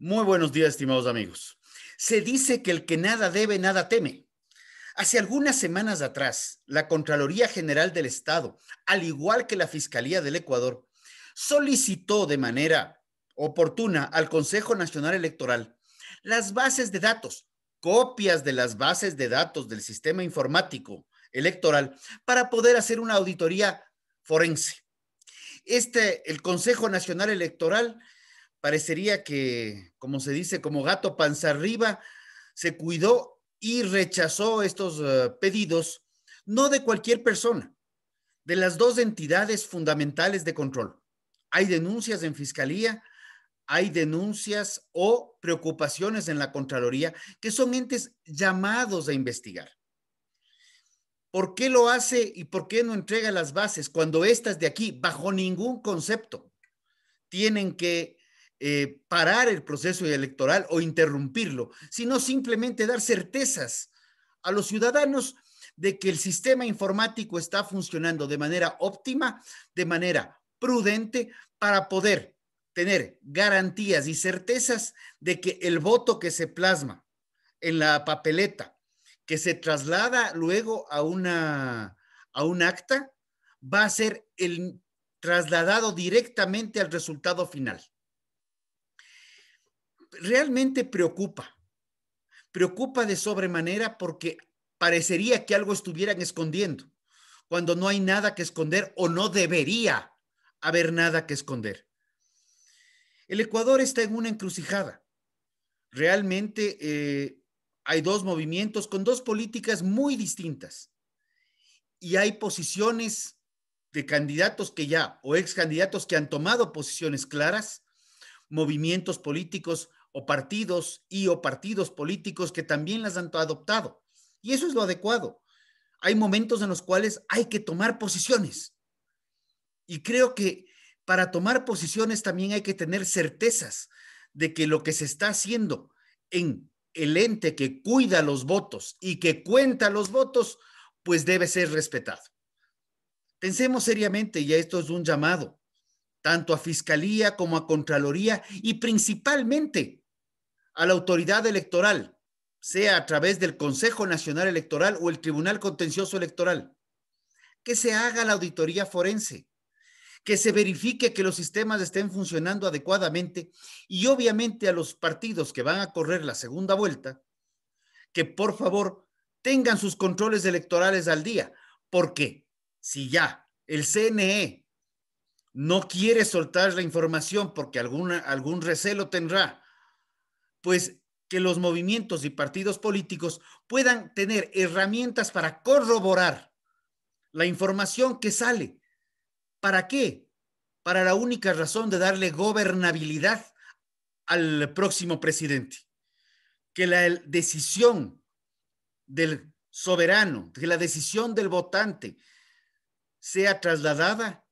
Muy buenos días, estimados amigos. Se dice que el que nada debe, nada teme. Hace algunas semanas atrás, la Contraloría General del Estado, al igual que la Fiscalía del Ecuador, solicitó de manera oportuna al Consejo Nacional Electoral las bases de datos, copias de las bases de datos del sistema informático electoral para poder hacer una auditoría forense. Este, el Consejo Nacional Electoral parecería que, como se dice, como gato panza arriba, se cuidó y rechazó estos eh, pedidos, no de cualquier persona, de las dos entidades fundamentales de control. Hay denuncias en fiscalía, hay denuncias o preocupaciones en la Contraloría, que son entes llamados a investigar. ¿Por qué lo hace y por qué no entrega las bases cuando estas de aquí, bajo ningún concepto, tienen que eh, parar el proceso electoral o interrumpirlo, sino simplemente dar certezas a los ciudadanos de que el sistema informático está funcionando de manera óptima, de manera prudente, para poder tener garantías y certezas de que el voto que se plasma en la papeleta, que se traslada luego a una un acta, va a ser trasladado directamente al resultado final realmente preocupa. Preocupa de sobremanera porque parecería que algo estuvieran escondiendo, cuando no hay nada que esconder o no debería haber nada que esconder. El Ecuador está en una encrucijada. Realmente eh, hay dos movimientos con dos políticas muy distintas y hay posiciones de candidatos que ya o ex candidatos que han tomado posiciones claras, movimientos políticos o partidos y o partidos políticos que también las han adoptado. Y eso es lo adecuado. Hay momentos en los cuales hay que tomar posiciones. Y creo que para tomar posiciones también hay que tener certezas de que lo que se está haciendo en el ente que cuida los votos y que cuenta los votos, pues debe ser respetado. Pensemos seriamente, y esto es un llamado, tanto a Fiscalía como a Contraloría y principalmente a la autoridad electoral, sea a través del Consejo Nacional Electoral o el Tribunal Contencioso Electoral. Que se haga la auditoría forense, que se verifique que los sistemas estén funcionando adecuadamente y obviamente a los partidos que van a correr la segunda vuelta, que por favor tengan sus controles electorales al día, porque si ya el CNE no quiere soltar la información porque alguna, algún recelo tendrá, pues que los movimientos y partidos políticos puedan tener herramientas para corroborar la información que sale. ¿Para qué? Para la única razón de darle gobernabilidad al próximo presidente. Que la decisión del soberano, que la decisión del votante sea trasladada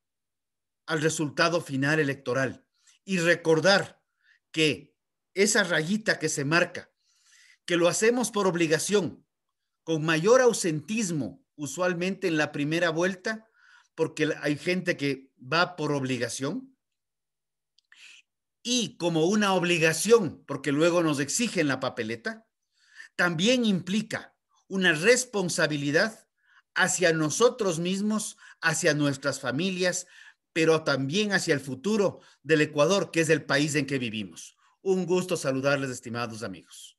al resultado final electoral y recordar que esa rayita que se marca, que lo hacemos por obligación, con mayor ausentismo usualmente en la primera vuelta, porque hay gente que va por obligación, y como una obligación, porque luego nos exigen la papeleta, también implica una responsabilidad hacia nosotros mismos, hacia nuestras familias, pero también hacia el futuro del Ecuador, que es el país en que vivimos. Un gusto saludarles, estimados amigos.